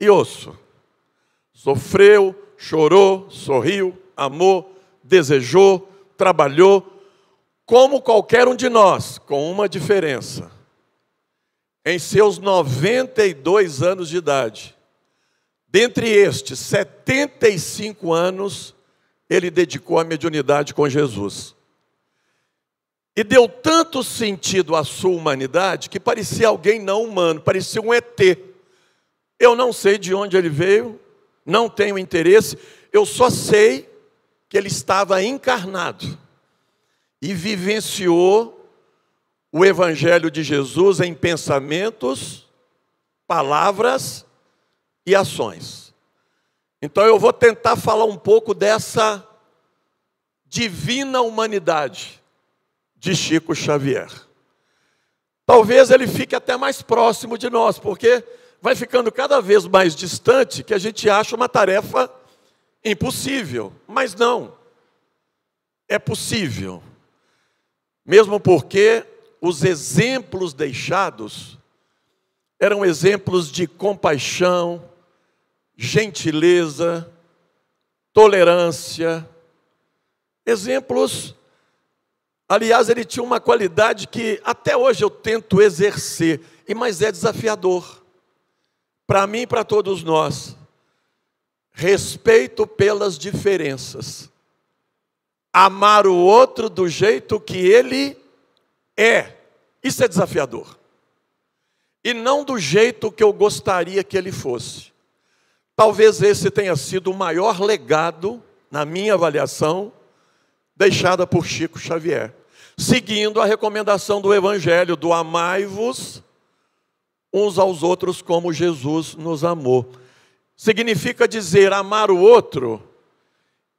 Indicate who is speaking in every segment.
Speaker 1: e osso. Sofreu, chorou, sorriu, amou, desejou, trabalhou, como qualquer um de nós, com uma diferença. Em seus 92 anos de idade, dentre estes 75 anos, ele dedicou a mediunidade com Jesus. E deu tanto sentido à sua humanidade que parecia alguém não humano, parecia um ET. Eu não sei de onde ele veio, não tenho interesse, eu só sei que ele estava encarnado e vivenciou o Evangelho de Jesus em pensamentos, palavras e ações. Então eu vou tentar falar um pouco dessa divina humanidade de Chico Xavier. Talvez ele fique até mais próximo de nós, porque vai ficando cada vez mais distante que a gente acha uma tarefa impossível. Mas não, é possível. Mesmo porque os exemplos deixados eram exemplos de compaixão, gentileza, tolerância, exemplos. Aliás, ele tinha uma qualidade que até hoje eu tento exercer, e mas é desafiador para mim e para todos nós, respeito pelas diferenças, amar o outro do jeito que ele é, isso é desafiador, e não do jeito que eu gostaria que ele fosse. Talvez esse tenha sido o maior legado, na minha avaliação, deixada por Chico Xavier, seguindo a recomendação do Evangelho do amai-vos uns aos outros como Jesus nos amou. Significa dizer amar o outro,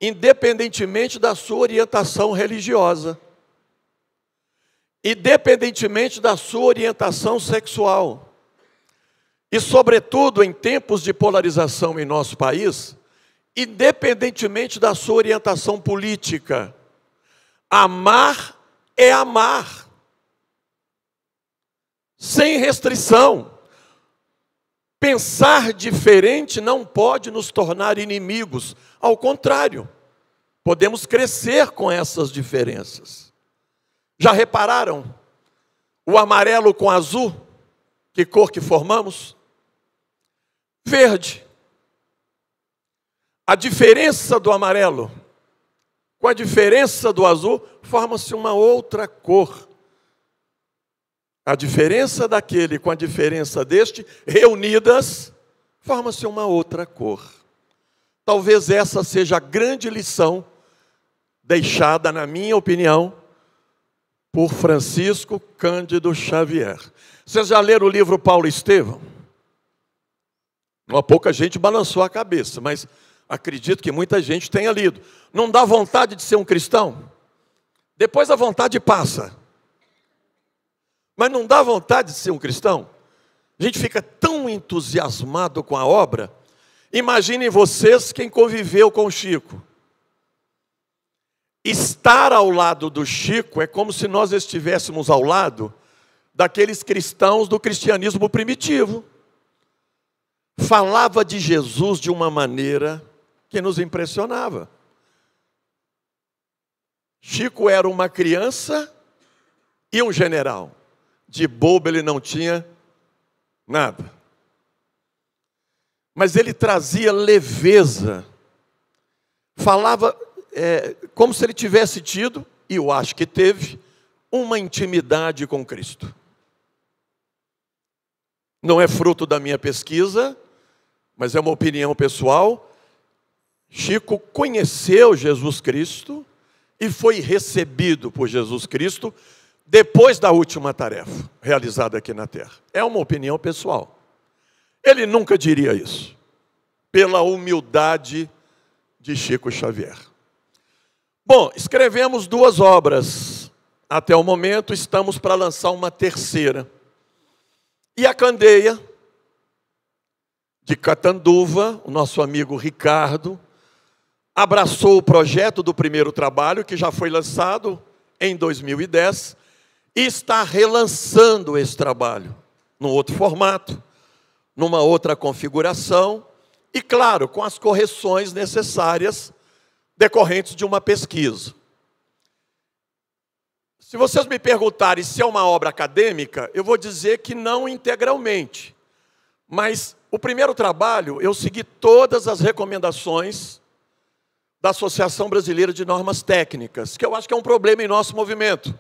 Speaker 1: independentemente da sua orientação religiosa, independentemente da sua orientação sexual. E, sobretudo, em tempos de polarização em nosso país, independentemente da sua orientação política, amar é amar sem restrição. Pensar diferente não pode nos tornar inimigos, ao contrário, podemos crescer com essas diferenças. Já repararam o amarelo com azul? Que cor que formamos? Verde. A diferença do amarelo com a diferença do azul, forma-se uma outra cor. A diferença daquele com a diferença deste, reunidas, forma-se uma outra cor. Talvez essa seja a grande lição deixada, na minha opinião, por Francisco Cândido Xavier. Vocês já leram o livro Paulo Estevão? Uma pouca gente balançou a cabeça, mas acredito que muita gente tenha lido. Não dá vontade de ser um cristão? Depois a vontade passa. Mas não dá vontade de ser um cristão? A gente fica tão entusiasmado com a obra. Imaginem vocês quem conviveu com o Chico. Estar ao lado do Chico é como se nós estivéssemos ao lado daqueles cristãos do cristianismo primitivo. Falava de Jesus de uma maneira que nos impressionava. Chico era uma criança e um general de bobo ele não tinha nada. Mas ele trazia leveza, falava é, como se ele tivesse tido, e eu acho que teve, uma intimidade com Cristo. Não é fruto da minha pesquisa, mas é uma opinião pessoal. Chico conheceu Jesus Cristo e foi recebido por Jesus Cristo depois da última tarefa realizada aqui na terra. É uma opinião pessoal. Ele nunca diria isso, pela humildade de Chico Xavier. Bom, escrevemos duas obras. Até o momento, estamos para lançar uma terceira. E a candeia de Catanduva, o nosso amigo Ricardo, abraçou o projeto do primeiro trabalho, que já foi lançado em 2010, está relançando esse trabalho num outro formato, numa outra configuração e, claro, com as correções necessárias decorrentes de uma pesquisa. Se vocês me perguntarem se é uma obra acadêmica, eu vou dizer que não integralmente. Mas o primeiro trabalho, eu segui todas as recomendações da Associação Brasileira de Normas Técnicas, que eu acho que é um problema em nosso movimento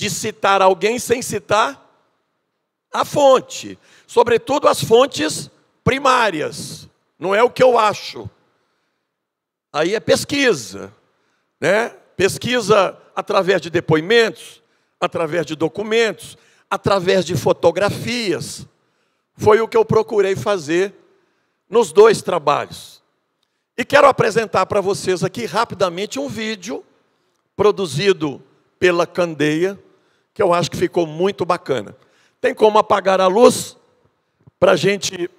Speaker 1: de citar alguém sem citar a fonte, sobretudo as fontes primárias. Não é o que eu acho. Aí é pesquisa, né? Pesquisa através de depoimentos, através de documentos, através de fotografias. Foi o que eu procurei fazer nos dois trabalhos. E quero apresentar para vocês aqui rapidamente um vídeo produzido pela Candeia que eu acho que ficou muito bacana. Tem como apagar a luz para a gente.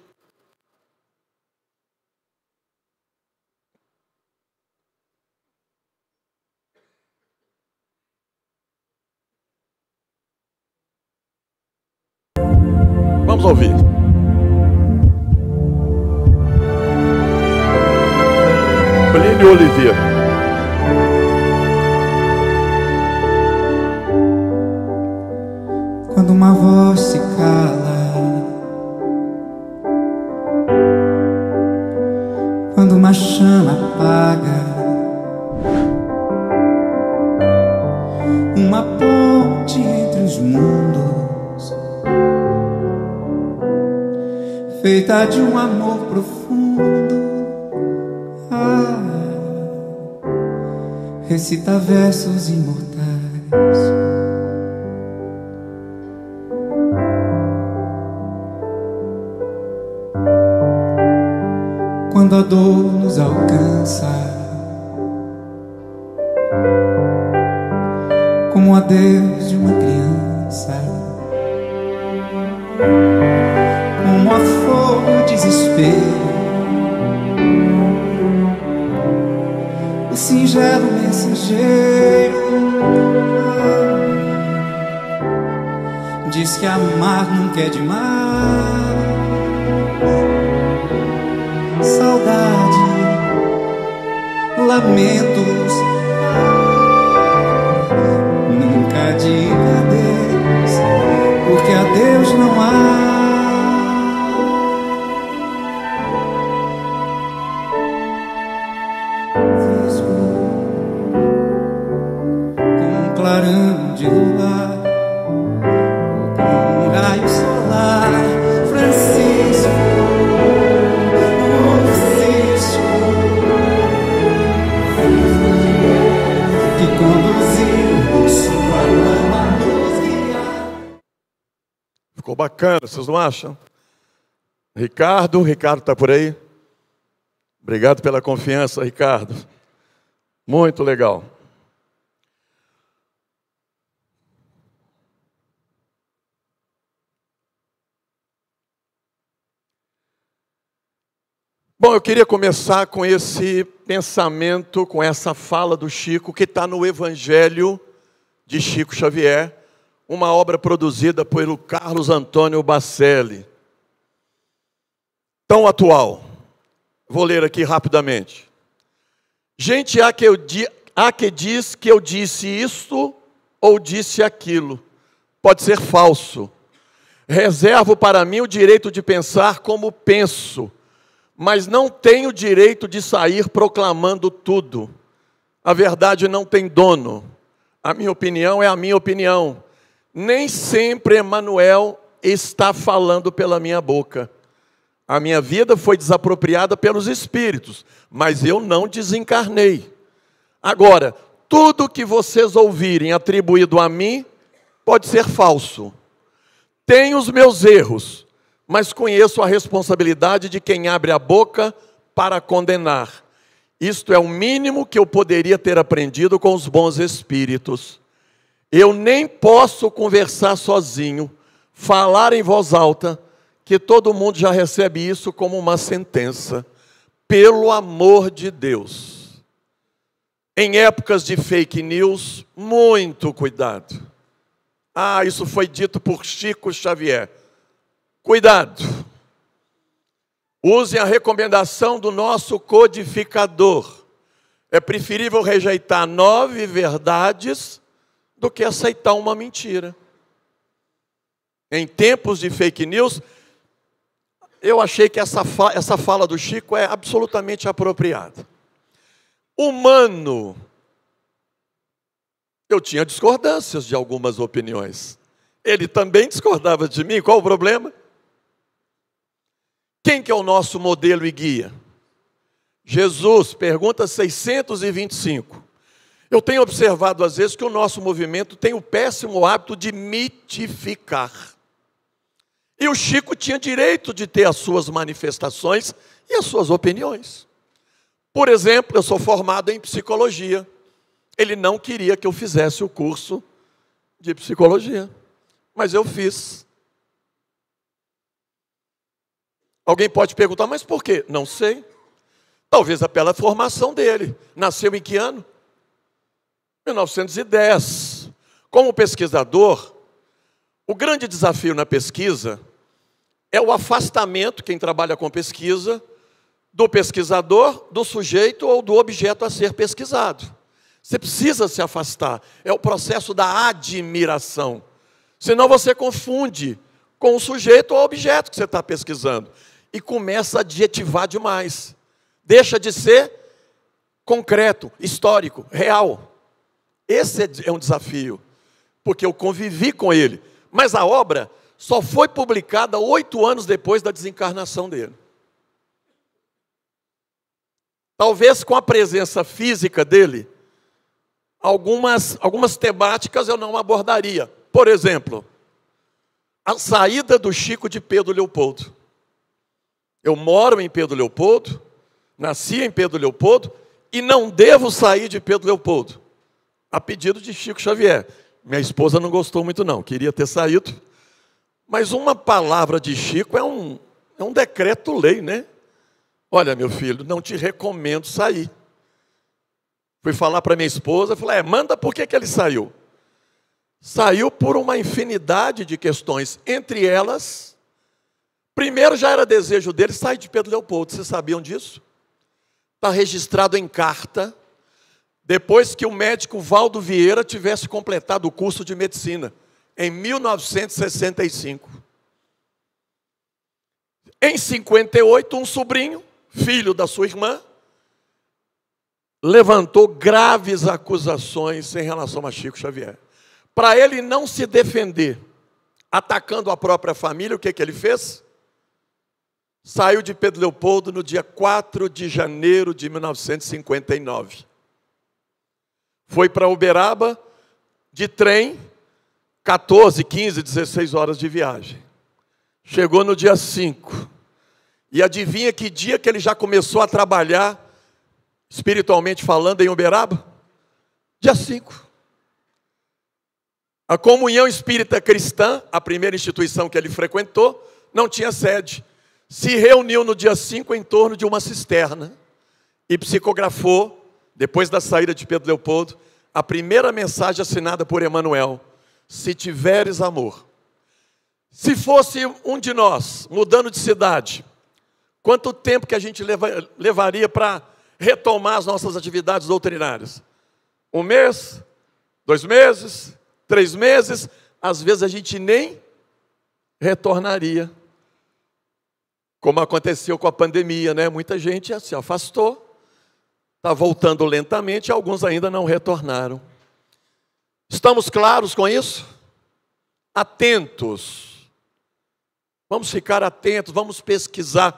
Speaker 1: Vamos ouvir. Plínio Oliveira.
Speaker 2: uma voz se cala quando uma chama apaga. Uma ponte entre os mundos, feita de um amor profundo. Ah, recita versos imortais. quando a dor nos alcança. Como a Deus de uma criança, como a flor do desespero, o singelo mensageiro diz que amar nunca é demais. saudade, lamentos
Speaker 1: vocês não acham? Ricardo, Ricardo está por aí? Obrigado pela confiança, Ricardo. Muito legal. Bom, eu queria começar com esse pensamento, com essa fala do Chico, que está no Evangelho de Chico Xavier, uma obra produzida pelo Carlos Antônio Bacelli, tão atual. Vou ler aqui rapidamente. Gente, há que, eu di, há que diz que eu disse isto ou disse aquilo. Pode ser falso. Reservo para mim o direito de pensar como penso, mas não tenho o direito de sair proclamando tudo. A verdade não tem dono. A minha opinião é a minha opinião nem sempre Emanuel está falando pela minha boca. A minha vida foi desapropriada pelos espíritos, mas eu não desencarnei. Agora, tudo que vocês ouvirem atribuído a mim pode ser falso. Tenho os meus erros, mas conheço a responsabilidade de quem abre a boca para condenar. Isto é o mínimo que eu poderia ter aprendido com os bons espíritos. Eu nem posso conversar sozinho, falar em voz alta, que todo mundo já recebe isso como uma sentença. Pelo amor de Deus. Em épocas de fake news, muito cuidado. Ah, isso foi dito por Chico Xavier. Cuidado. Usem a recomendação do nosso codificador. É preferível rejeitar nove verdades do que aceitar uma mentira. Em tempos de fake news, eu achei que essa, fa essa fala do Chico é absolutamente apropriada. Humano, eu tinha discordâncias de algumas opiniões. Ele também discordava de mim, qual o problema? Quem que é o nosso modelo e guia? Jesus, pergunta 625. Eu tenho observado às vezes que o nosso movimento tem o péssimo hábito de mitificar. E o Chico tinha direito de ter as suas manifestações e as suas opiniões. Por exemplo, eu sou formado em psicologia. Ele não queria que eu fizesse o curso de psicologia, mas eu fiz. Alguém pode perguntar, mas por quê? Não sei. Talvez pela formação dele. Nasceu em que ano? 1910. Como pesquisador, o grande desafio na pesquisa é o afastamento, quem trabalha com pesquisa, do pesquisador, do sujeito ou do objeto a ser pesquisado. Você precisa se afastar. É o processo da admiração. Senão você confunde com o sujeito ou o objeto que você está pesquisando e começa a adjetivar demais. Deixa de ser concreto, histórico, real. Esse é, é um desafio, porque eu convivi com ele. Mas a obra só foi publicada oito anos depois da desencarnação dele. Talvez com a presença física dele, algumas, algumas temáticas eu não abordaria. Por exemplo, a saída do Chico de Pedro Leopoldo. Eu moro em Pedro Leopoldo, nasci em Pedro Leopoldo e não devo sair de Pedro Leopoldo a pedido de Chico Xavier. Minha esposa não gostou muito, não, queria ter saído. Mas uma palavra de Chico é um, é um decreto-lei, né? Olha, meu filho, não te recomendo sair. Fui falar para minha esposa, falei, é, manda por que, que ele saiu. Saiu por uma infinidade de questões, entre elas, primeiro já era desejo dele sair de Pedro Leopoldo, vocês sabiam disso? Está registrado em carta, depois que o médico Valdo Vieira tivesse completado o curso de medicina, em 1965. Em 58, um sobrinho, filho da sua irmã, levantou graves acusações em relação a Chico Xavier. Para ele não se defender, atacando a própria família, o que, é que ele fez? Saiu de Pedro Leopoldo no dia 4 de janeiro de 1959. Foi para Uberaba de trem, 14, 15, 16 horas de viagem. Chegou no dia 5. E adivinha que dia que ele já começou a trabalhar, espiritualmente falando, em Uberaba? Dia 5. A comunhão espírita cristã, a primeira instituição que ele frequentou, não tinha sede. Se reuniu no dia 5 em torno de uma cisterna e psicografou depois da saída de Pedro Leopoldo, a primeira mensagem assinada por Emanuel: Se tiveres amor. Se fosse um de nós mudando de cidade, quanto tempo que a gente leva, levaria para retomar as nossas atividades doutrinárias? Um mês? Dois meses? Três meses? Às vezes a gente nem retornaria. Como aconteceu com a pandemia, né? Muita gente se afastou Está voltando lentamente e alguns ainda não retornaram. Estamos claros com isso? Atentos. Vamos ficar atentos, vamos pesquisar.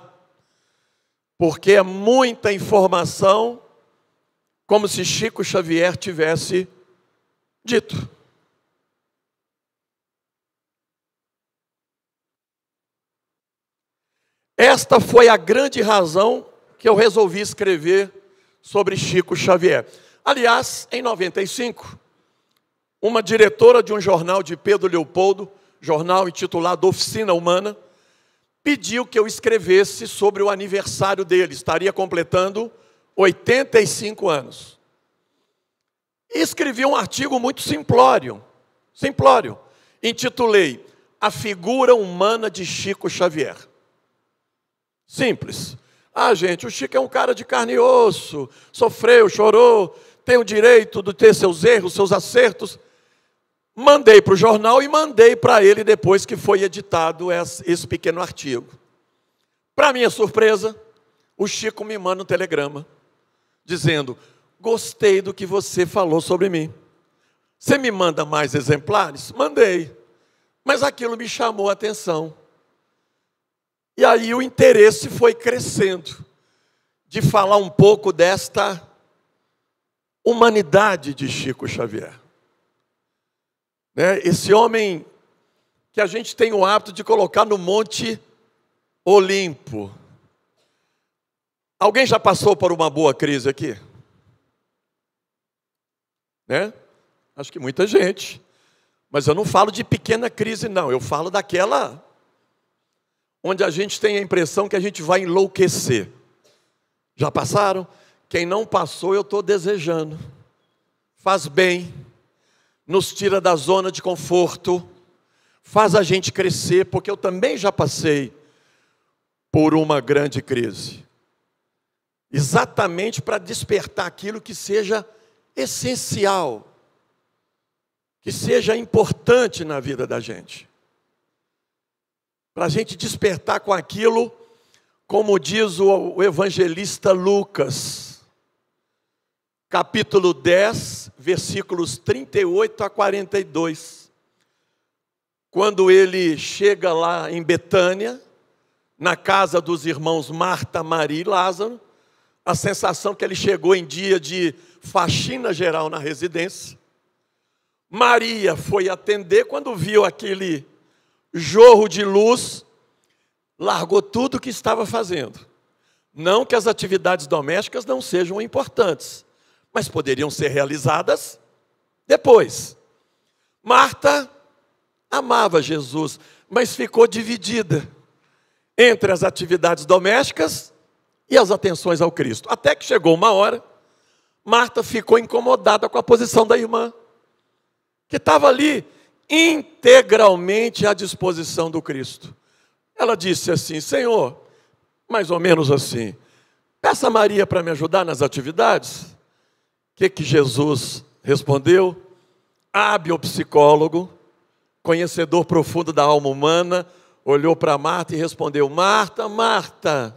Speaker 1: Porque é muita informação, como se Chico Xavier tivesse dito. Esta foi a grande razão que eu resolvi escrever sobre Chico Xavier. Aliás, em 95, uma diretora de um jornal de Pedro Leopoldo, jornal intitulado Oficina Humana, pediu que eu escrevesse sobre o aniversário dele, estaria completando 85 anos. E escrevi um artigo muito simplório, simplório, intitulei A Figura Humana de Chico Xavier. Simples. Ah, gente, o Chico é um cara de carne e osso, sofreu, chorou, tem o direito de ter seus erros, seus acertos. Mandei para o jornal e mandei para ele depois que foi editado esse pequeno artigo. Para minha surpresa, o Chico me manda um telegrama dizendo: Gostei do que você falou sobre mim. Você me manda mais exemplares? Mandei. Mas aquilo me chamou a atenção. E aí o interesse foi crescendo de falar um pouco desta humanidade de Chico Xavier. Né? Esse homem que a gente tem o hábito de colocar no Monte Olimpo. Alguém já passou por uma boa crise aqui? Né? Acho que muita gente. Mas eu não falo de pequena crise, não. Eu falo daquela onde a gente tem a impressão que a gente vai enlouquecer. Já passaram? Quem não passou, eu estou desejando. Faz bem, nos tira da zona de conforto, faz a gente crescer, porque eu também já passei por uma grande crise. Exatamente para despertar aquilo que seja essencial, que seja importante na vida da gente para a gente despertar com aquilo, como diz o evangelista Lucas, capítulo 10, versículos 38 a 42. Quando ele chega lá em Betânia, na casa dos irmãos Marta, Maria e Lázaro, a sensação que ele chegou em dia de faxina geral na residência. Maria foi atender quando viu aquele jorro de luz, largou tudo o que estava fazendo. Não que as atividades domésticas não sejam importantes, mas poderiam ser realizadas depois. Marta amava Jesus, mas ficou dividida entre as atividades domésticas e as atenções ao Cristo. Até que chegou uma hora, Marta ficou incomodada com a posição da irmã, que estava ali integralmente à disposição do Cristo. Ela disse assim: Senhor, mais ou menos assim, peça a Maria para me ajudar nas atividades. O que, que Jesus respondeu? Hábil psicólogo, conhecedor profundo da alma humana, olhou para Marta e respondeu: Marta, Marta,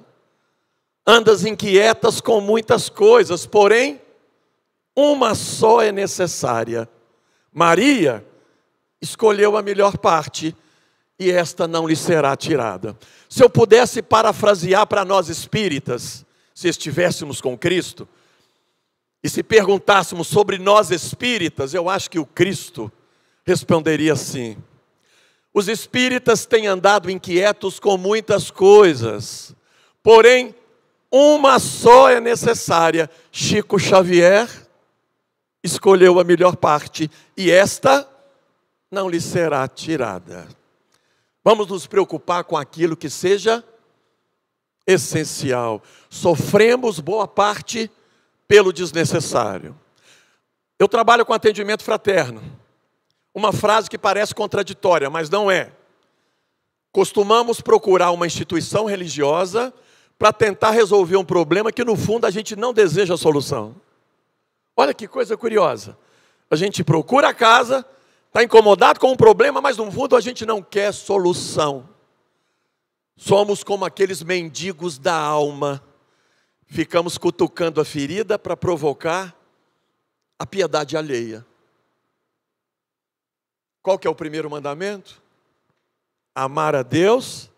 Speaker 1: andas inquietas com muitas coisas, porém, uma só é necessária. Maria escolheu a melhor parte e esta não lhe será tirada. Se eu pudesse parafrasear para nós espíritas, se estivéssemos com Cristo, e se perguntássemos sobre nós espíritas, eu acho que o Cristo responderia assim: Os espíritas têm andado inquietos com muitas coisas, porém, uma só é necessária. Chico Xavier escolheu a melhor parte, e esta não lhe será tirada. Vamos nos preocupar com aquilo que seja essencial. Sofremos boa parte pelo desnecessário. Eu trabalho com atendimento fraterno. Uma frase que parece contraditória, mas não é. Costumamos procurar uma instituição religiosa para tentar resolver um problema que, no fundo, a gente não deseja a solução. Olha que coisa curiosa. A gente procura a casa Está incomodado com um problema, mas no fundo a gente não quer solução. Somos como aqueles mendigos da alma. Ficamos cutucando a ferida para provocar a piedade alheia. Qual que é o primeiro mandamento? Amar a Deus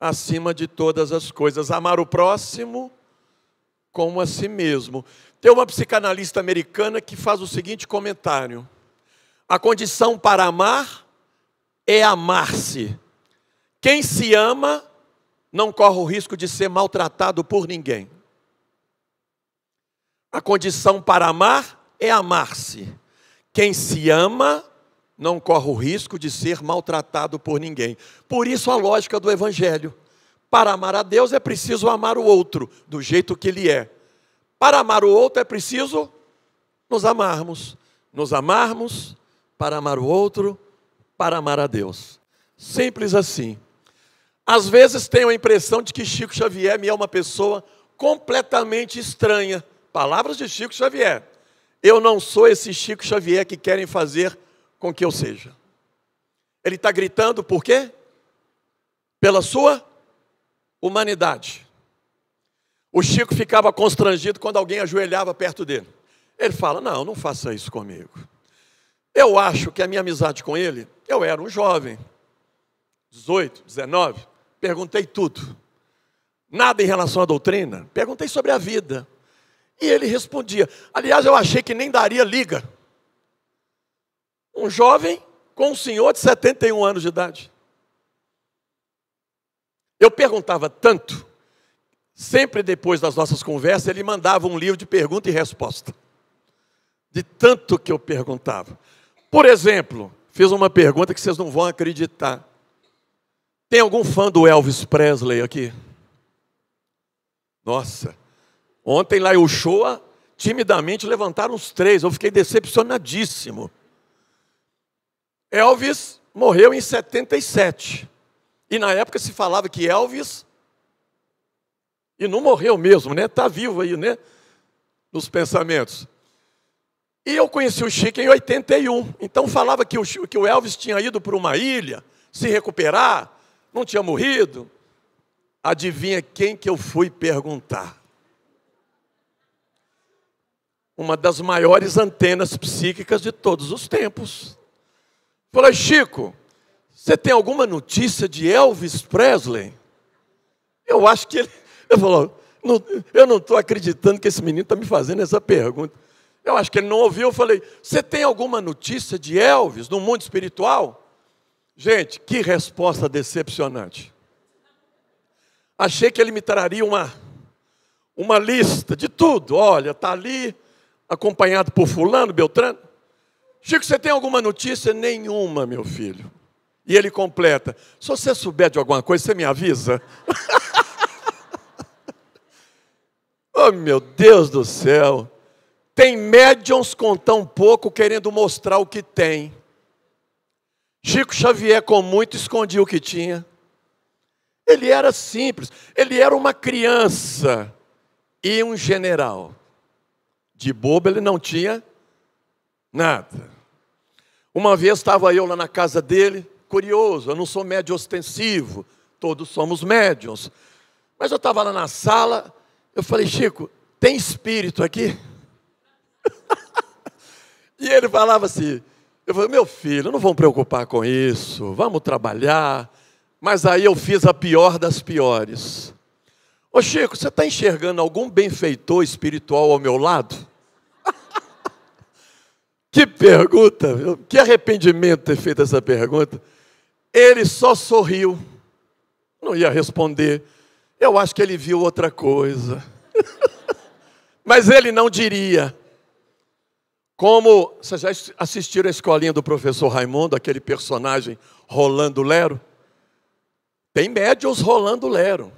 Speaker 1: acima de todas as coisas, amar o próximo como a si mesmo. Tem uma psicanalista americana que faz o seguinte comentário: a condição para amar é amar-se. Quem se ama não corre o risco de ser maltratado por ninguém. A condição para amar é amar-se. Quem se ama não corre o risco de ser maltratado por ninguém. Por isso a lógica do evangelho. Para amar a Deus é preciso amar o outro do jeito que ele é. Para amar o outro é preciso nos amarmos, nos amarmos, para amar o outro, para amar a Deus. Simples assim. Às vezes tenho a impressão de que Chico Xavier me é uma pessoa completamente estranha. Palavras de Chico Xavier. Eu não sou esse Chico Xavier que querem fazer com que eu seja. Ele está gritando por quê? Pela sua humanidade. O Chico ficava constrangido quando alguém ajoelhava perto dele. Ele fala: Não, não faça isso comigo. Eu acho que a minha amizade com ele, eu era um jovem, 18, 19, perguntei tudo. Nada em relação à doutrina, perguntei sobre a vida. E ele respondia. Aliás, eu achei que nem daria liga. Um jovem com um senhor de 71 anos de idade. Eu perguntava tanto, sempre depois das nossas conversas, ele mandava um livro de pergunta e resposta. De tanto que eu perguntava. Por exemplo, fiz uma pergunta que vocês não vão acreditar. Tem algum fã do Elvis Presley aqui? Nossa, ontem lá o Uchoa, timidamente levantaram os três, eu fiquei decepcionadíssimo. Elvis morreu em 77. E na época se falava que Elvis. E não morreu mesmo, né? Está vivo aí, né? Nos pensamentos. E eu conheci o Chico em 81. Então falava que o, que o Elvis tinha ido para uma ilha se recuperar, não tinha morrido. Adivinha quem que eu fui perguntar? Uma das maiores antenas psíquicas de todos os tempos. Falei, Chico, você tem alguma notícia de Elvis Presley? Eu acho que ele. Ele falou, eu não estou acreditando que esse menino está me fazendo essa pergunta. Eu acho que ele não ouviu. Eu falei: Você tem alguma notícia de Elvis no mundo espiritual? Gente, que resposta decepcionante. Achei que ele me traria uma, uma lista de tudo. Olha, está ali, acompanhado por Fulano, Beltrano. Chico, você tem alguma notícia? Nenhuma, meu filho. E ele completa: Se você souber de alguma coisa, você me avisa. oh, meu Deus do céu. Tem médiums com tão pouco querendo mostrar o que tem. Chico Xavier, com muito, escondia o que tinha. Ele era simples, ele era uma criança e um general. De bobo ele não tinha nada. Uma vez estava eu lá na casa dele, curioso, eu não sou médio ostensivo, todos somos médiums. Mas eu estava lá na sala, eu falei, Chico, tem espírito aqui? E ele falava assim: eu falei, meu filho, não vamos preocupar com isso, vamos trabalhar. Mas aí eu fiz a pior das piores. Ô Chico, você está enxergando algum benfeitor espiritual ao meu lado? que pergunta, que arrependimento ter feito essa pergunta. Ele só sorriu, não ia responder. Eu acho que ele viu outra coisa. Mas ele não diria. Como vocês já assistiram a escolinha do professor Raimundo, aquele personagem rolando lero? Tem médios rolando lero.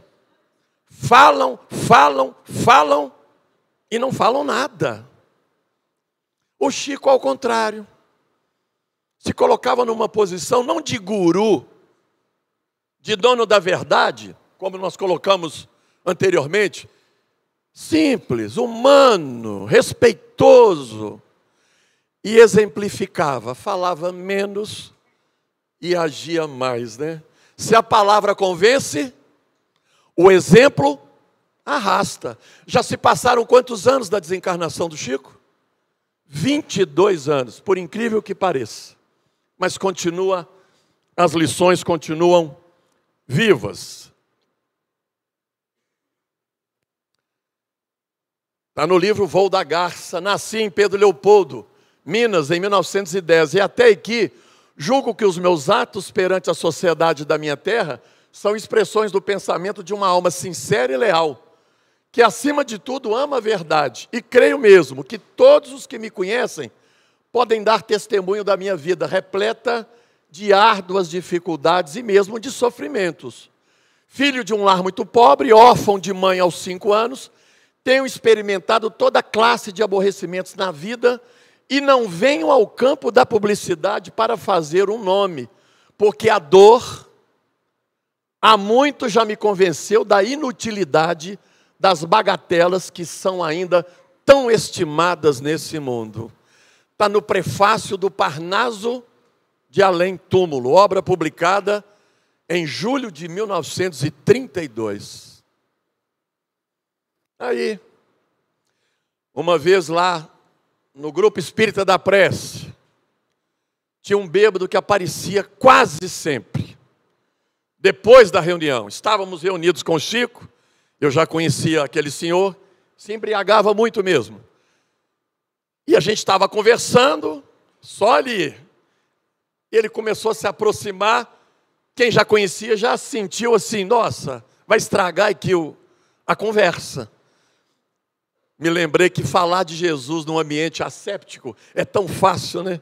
Speaker 1: Falam, falam, falam e não falam nada. O Chico, ao contrário, se colocava numa posição não de guru, de dono da verdade, como nós colocamos anteriormente, simples, humano, respeitoso, e exemplificava, falava menos e agia mais, né? Se a palavra convence, o exemplo arrasta. Já se passaram quantos anos da desencarnação do Chico? 22 anos, por incrível que pareça. Mas continua, as lições continuam vivas. Está no livro Voo da Garça, nasci em Pedro Leopoldo, Minas, em 1910, e até aqui, julgo que os meus atos perante a sociedade da minha terra são expressões do pensamento de uma alma sincera e leal, que acima de tudo ama a verdade, e creio mesmo que todos os que me conhecem podem dar testemunho da minha vida repleta de árduas dificuldades e mesmo de sofrimentos. Filho de um lar muito pobre, órfão de mãe aos cinco anos, tenho experimentado toda classe de aborrecimentos na vida e não venho ao campo da publicidade para fazer um nome, porque a dor há muito já me convenceu da inutilidade das bagatelas que são ainda tão estimadas nesse mundo. Está no prefácio do Parnaso de Além Túmulo, obra publicada em julho de 1932. Aí, uma vez lá no grupo espírita da prece, tinha um bêbado que aparecia quase sempre. Depois da reunião, estávamos reunidos com o Chico, eu já conhecia aquele senhor, se embriagava muito mesmo. E a gente estava conversando, só ali. Ele começou a se aproximar. Quem já conhecia já sentiu assim: nossa, vai estragar aqui o, a conversa. Me lembrei que falar de Jesus num ambiente asséptico é tão fácil, né?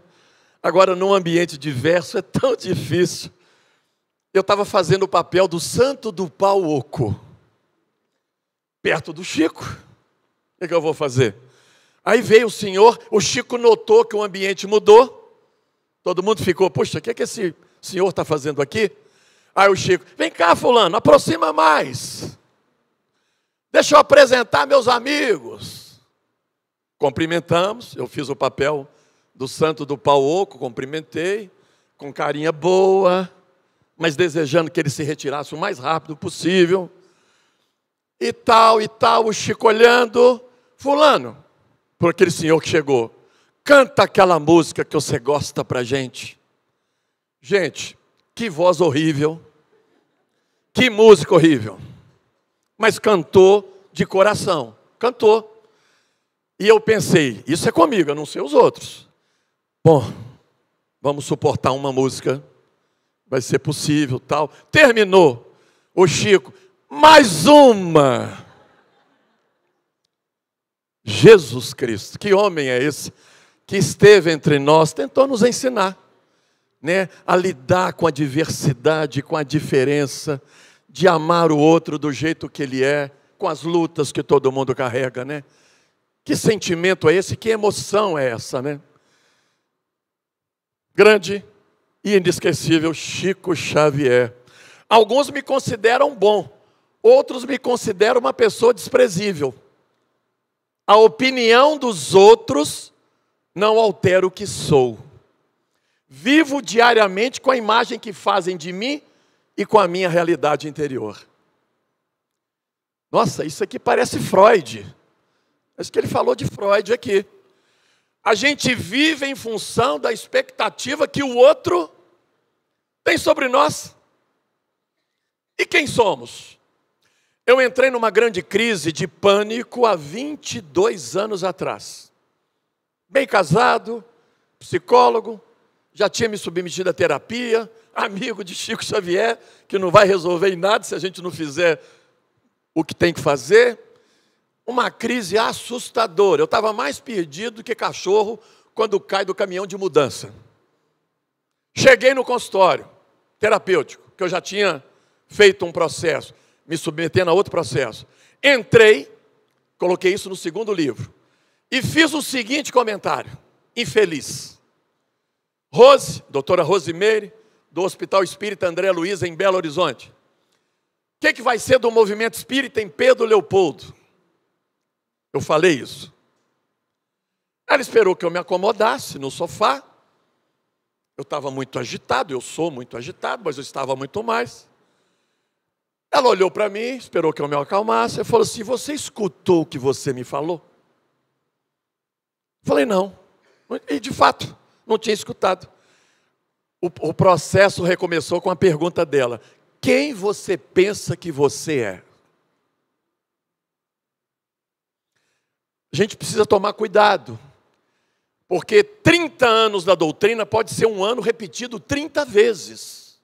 Speaker 1: Agora, num ambiente diverso é tão difícil. Eu estava fazendo o papel do santo do pau oco, perto do Chico. O que, é que eu vou fazer? Aí veio o senhor, o Chico notou que o ambiente mudou. Todo mundo ficou, puxa, o que, é que esse senhor está fazendo aqui? Aí o Chico, vem cá, fulano, aproxima mais. Deixa eu apresentar meus amigos. Cumprimentamos, eu fiz o papel do santo do pau oco, cumprimentei, com carinha boa, mas desejando que ele se retirasse o mais rápido possível. E tal, e tal, o Chico olhando, fulano, por aquele senhor que chegou, canta aquela música que você gosta pra gente. Gente, que voz horrível, que música horrível mas cantou de coração. Cantou. E eu pensei, isso é comigo, eu não sei os outros. Bom, vamos suportar uma música, vai ser possível, tal. Terminou. O Chico, mais uma. Jesus Cristo, que homem é esse que esteve entre nós, tentou nos ensinar, né, a lidar com a diversidade, com a diferença, de amar o outro do jeito que ele é, com as lutas que todo mundo carrega, né? Que sentimento é esse? Que emoção é essa, né? Grande e inesquecível Chico Xavier. Alguns me consideram bom, outros me consideram uma pessoa desprezível. A opinião dos outros não altera o que sou. Vivo diariamente com a imagem que fazem de mim e com a minha realidade interior. Nossa, isso aqui parece Freud. Acho que ele falou de Freud aqui. A gente vive em função da expectativa que o outro tem sobre nós. E quem somos? Eu entrei numa grande crise de pânico há 22 anos atrás. Bem casado, psicólogo, já tinha me submetido à terapia, amigo de Chico Xavier, que não vai resolver em nada se a gente não fizer o que tem que fazer. Uma crise assustadora. Eu estava mais perdido que cachorro quando cai do caminhão de mudança. Cheguei no consultório terapêutico, que eu já tinha feito um processo, me submetendo a outro processo. Entrei, coloquei isso no segundo livro, e fiz o seguinte comentário, infeliz. Rose, doutora Rosemeire, do Hospital Espírita André Luiz, em Belo Horizonte. O que, é que vai ser do movimento espírita em Pedro Leopoldo? Eu falei isso. Ela esperou que eu me acomodasse no sofá. Eu estava muito agitado, eu sou muito agitado, mas eu estava muito mais. Ela olhou para mim, esperou que eu me acalmasse e falou assim: Você escutou o que você me falou? Falei, não. E de fato, não tinha escutado o, o processo recomeçou com a pergunta dela: Quem você pensa que você é? A gente precisa tomar cuidado, porque 30 anos da doutrina pode ser um ano repetido 30 vezes.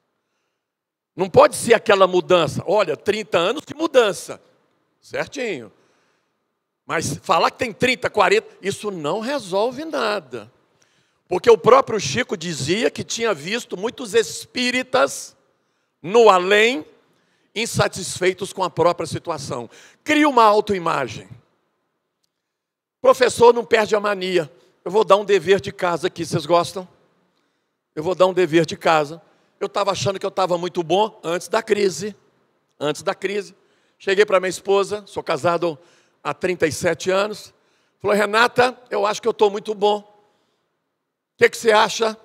Speaker 1: Não pode ser aquela mudança. Olha, 30 anos de mudança. Certinho. Mas falar que tem 30, 40, isso não resolve nada. Porque o próprio Chico dizia que tinha visto muitos espíritas no além insatisfeitos com a própria situação. Cria uma autoimagem. Professor não perde a mania. Eu vou dar um dever de casa aqui, vocês gostam? Eu vou dar um dever de casa. Eu estava achando que eu estava muito bom antes da crise. Antes da crise. Cheguei para minha esposa, sou casado há 37 anos. Falou, Renata, eu acho que eu estou muito bom que, que você acha?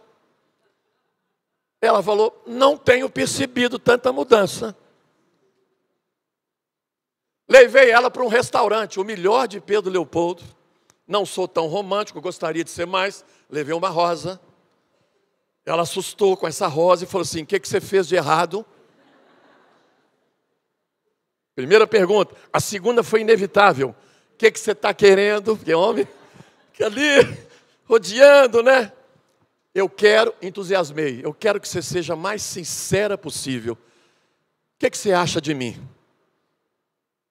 Speaker 1: Ela falou: Não tenho percebido tanta mudança. Levei ela para um restaurante, o melhor de Pedro Leopoldo. Não sou tão romântico, gostaria de ser mais. Levei uma rosa. Ela assustou com essa rosa e falou assim: O que, que você fez de errado? Primeira pergunta. A segunda foi inevitável. O que, que você está querendo? Porque homem, que ali, rodeando, né? Eu quero, entusiasmei, eu quero que você seja mais sincera possível. O que, é que você acha de mim?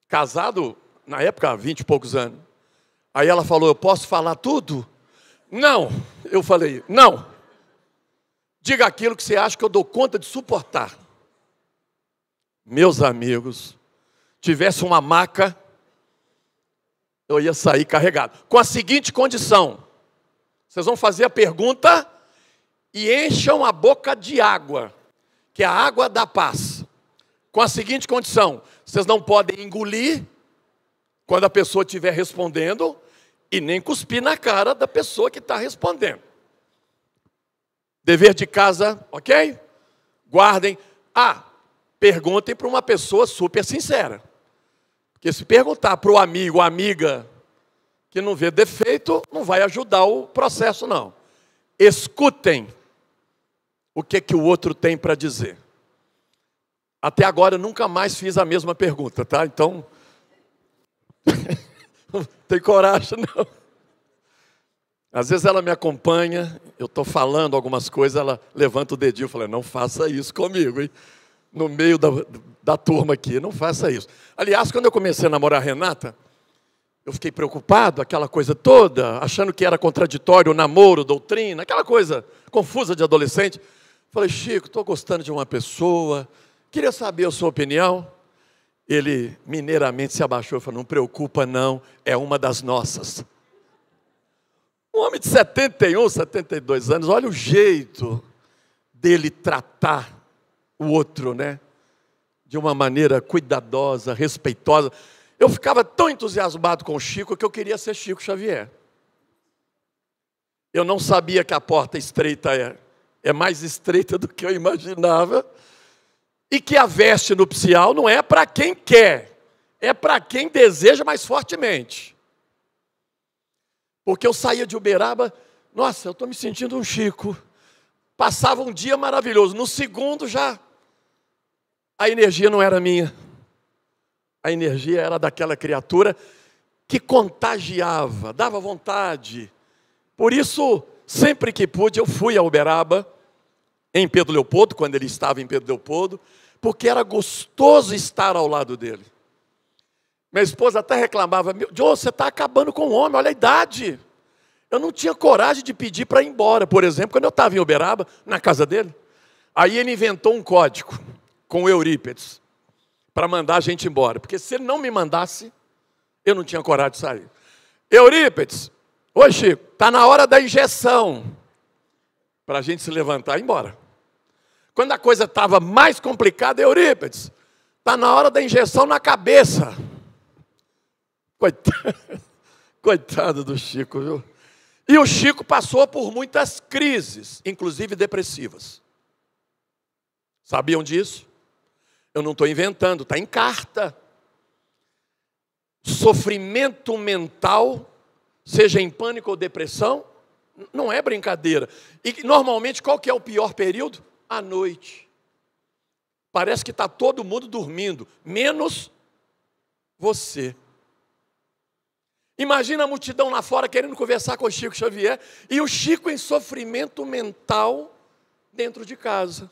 Speaker 1: Casado, na época, há 20 e poucos anos. Aí ela falou: Eu posso falar tudo? Não. Eu falei: Não. Diga aquilo que você acha que eu dou conta de suportar. Meus amigos, tivesse uma maca, eu ia sair carregado. Com a seguinte condição: vocês vão fazer a pergunta e encham a boca de água, que é a água da paz, com a seguinte condição: vocês não podem engolir quando a pessoa estiver respondendo, e nem cuspir na cara da pessoa que está respondendo. Dever de casa, ok? Guardem. Ah, perguntem para uma pessoa super sincera. Porque se perguntar para o amigo, amiga, que não vê defeito, não vai ajudar o processo, não. Escutem o que que o outro tem para dizer. Até agora eu nunca mais fiz a mesma pergunta, tá? Então tem coragem não. Às vezes ela me acompanha, eu estou falando algumas coisas, ela levanta o dedinho e fala: não faça isso comigo, hein? no meio da, da turma aqui, não faça isso. Aliás, quando eu comecei a namorar a Renata, eu fiquei preocupado, aquela coisa toda, achando que era contraditório o namoro, doutrina, aquela coisa confusa de adolescente. Falei, Chico, estou gostando de uma pessoa, queria saber a sua opinião. Ele mineiramente se abaixou e falou: Não preocupa, não, é uma das nossas. Um homem de 71, 72 anos, olha o jeito dele tratar o outro, né? De uma maneira cuidadosa, respeitosa. Eu ficava tão entusiasmado com o Chico que eu queria ser Chico Xavier. Eu não sabia que a porta estreita é é mais estreita do que eu imaginava, e que a veste nupcial não é para quem quer, é para quem deseja mais fortemente. Porque eu saía de Uberaba, nossa, eu estou me sentindo um Chico. Passava um dia maravilhoso, no segundo já a energia não era minha. A energia era daquela criatura que contagiava, dava vontade. Por isso, Sempre que pude, eu fui a Uberaba, em Pedro Leopoldo, quando ele estava em Pedro Leopoldo, porque era gostoso estar ao lado dele. Minha esposa até reclamava: Joe, você está acabando com o homem, olha a idade. Eu não tinha coragem de pedir para ir embora, por exemplo, quando eu estava em Uberaba, na casa dele. Aí ele inventou um código com o Eurípedes para mandar a gente embora, porque se ele não me mandasse, eu não tinha coragem de sair. Eurípedes, Ô Chico, está na hora da injeção para a gente se levantar e ir embora. Quando a coisa estava mais complicada, Eurípides, está na hora da injeção na cabeça. Coitado, coitado do Chico, viu? E o Chico passou por muitas crises, inclusive depressivas. Sabiam disso? Eu não estou inventando, está em carta. Sofrimento mental seja em pânico ou depressão, não é brincadeira. E normalmente qual que é o pior período? À noite. Parece que está todo mundo dormindo, menos você. Imagina a multidão lá fora querendo conversar com o Chico Xavier e o Chico em sofrimento mental dentro de casa.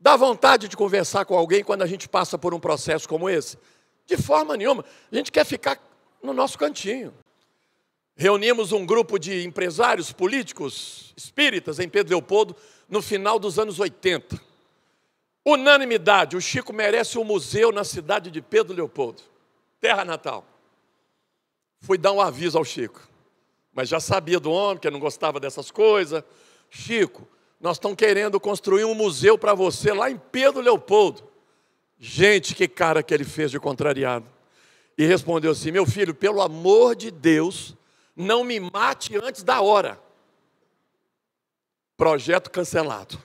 Speaker 1: Dá vontade de conversar com alguém quando a gente passa por um processo como esse? De forma nenhuma. A gente quer ficar no nosso cantinho. Reunimos um grupo de empresários políticos espíritas em Pedro Leopoldo no final dos anos 80. Unanimidade, o Chico merece um museu na cidade de Pedro Leopoldo, terra natal. Fui dar um aviso ao Chico, mas já sabia do homem que não gostava dessas coisas. Chico, nós estamos querendo construir um museu para você lá em Pedro Leopoldo. Gente, que cara que ele fez de contrariado. E respondeu assim: Meu filho, pelo amor de Deus, não me mate antes da hora. Projeto cancelado.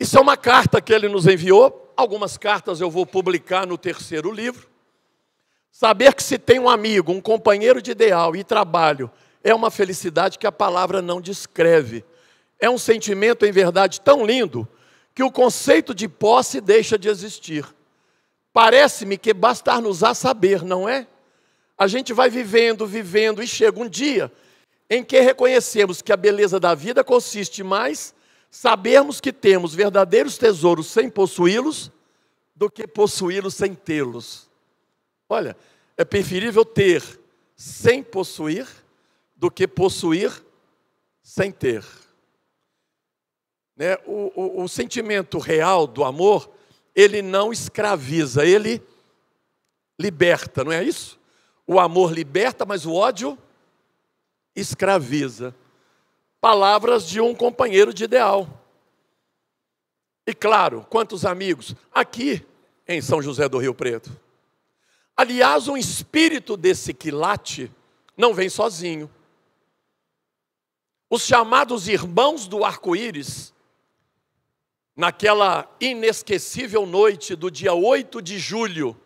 Speaker 1: Isso é uma carta que ele nos enviou. Algumas cartas eu vou publicar no terceiro livro. Saber que se tem um amigo, um companheiro de ideal e trabalho é uma felicidade que a palavra não descreve. É um sentimento, em verdade, tão lindo que o conceito de posse deixa de existir. Parece-me que bastar-nos-á saber, não é? A gente vai vivendo, vivendo, e chega um dia em que reconhecemos que a beleza da vida consiste mais sabermos que temos verdadeiros tesouros sem possuí-los do que possuí-los sem tê-los. Olha, é preferível ter sem possuir do que possuir sem ter. Né? O, o, o sentimento real do amor ele não escraviza, ele liberta, não é isso? O amor liberta, mas o ódio escraviza. Palavras de um companheiro de ideal. E claro, quantos amigos aqui em São José do Rio Preto. Aliás, um espírito desse quilate não vem sozinho. Os chamados irmãos do arco-íris naquela inesquecível noite do dia 8 de julho